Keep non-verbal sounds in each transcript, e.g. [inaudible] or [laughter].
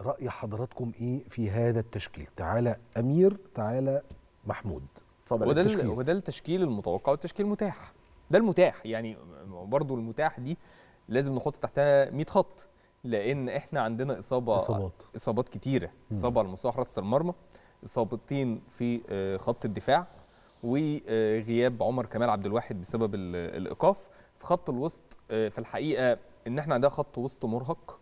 راي حضراتكم ايه في هذا التشكيل تعالى امير تعالى محمود اتفضل وده التشكيل وده التشكيل المتوقع والتشكيل المتاح ده المتاح يعني برضو المتاح دي لازم نحط تحتها 100 خط لان احنا عندنا اصابه اصابات اصابات كتيره اصابه على راس المرمى اصابتين في آه، خط الدفاع وغياب عمر كمال عبد الواحد بسبب الايقاف في خط الوسط آه، في الحقيقه ان احنا عندنا خط وسط مرهق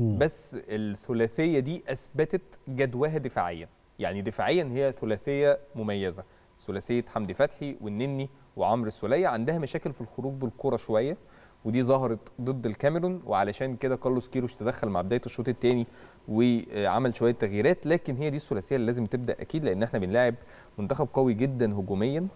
بس الثلاثيه دي اثبتت جدواها دفاعيا يعني دفاعيا هي ثلاثيه مميزه ثلاثيه حمدي فتحي والنني وعمرو السوليه عندها مشاكل في الخروج بالكره شويه ودي ظهرت ضد الكاميرون وعلشان كده كارلوس كيروش تدخل مع بدايه الشوط الثاني وعمل شويه تغييرات لكن هي دي الثلاثيه اللي لازم تبدا اكيد لان احنا بنلاعب منتخب قوي جدا هجوميا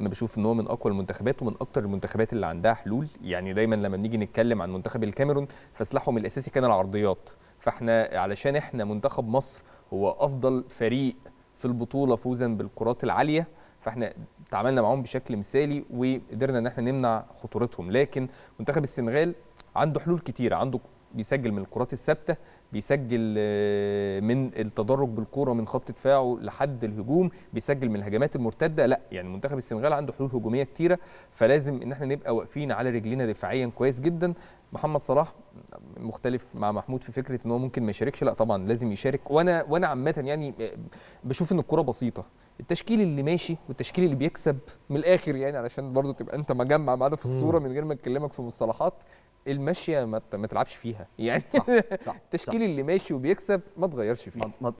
انا بشوف ان هو من اقوى المنتخبات ومن اكتر المنتخبات اللي عندها حلول يعني دايما لما بنيجي نتكلم عن منتخب الكاميرون فسلاحهم الاساسي كان العرضيات فاحنا علشان احنا منتخب مصر هو افضل فريق في البطوله فوزا بالكرات العاليه فاحنا تعاملنا معاهم بشكل مثالي وقدرنا ان احنا نمنع خطورتهم لكن منتخب السنغال عنده حلول كتيره عنده بيسجل من الكرات الثابته بيسجل آه، من التدرج بالكوره من خط دفاعه لحد الهجوم بيسجل من الهجمات المرتده لا يعني منتخب السنغال عنده حلول هجوميه كتيره فلازم ان احنا نبقى واقفين على رجلينا دفاعيا كويس جدا محمد صلاح مختلف مع محمود في فكره ان هو ممكن ما يشاركش لا طبعا لازم يشارك وانا وانا عامه يعني آه، بشوف ان الكوره بسيطه التشكيل اللي ماشي والتشكيل اللي بيكسب من الاخر يعني علشان برضو تبقى انت مجمع معانا في الصوره من غير ما اكلمك في مصطلحات الماشيه ما تلعبش فيها يعني صح. صح. [laughs] التشكيل صح. اللي ماشي وبيكسب ما تغيرش فيه ما,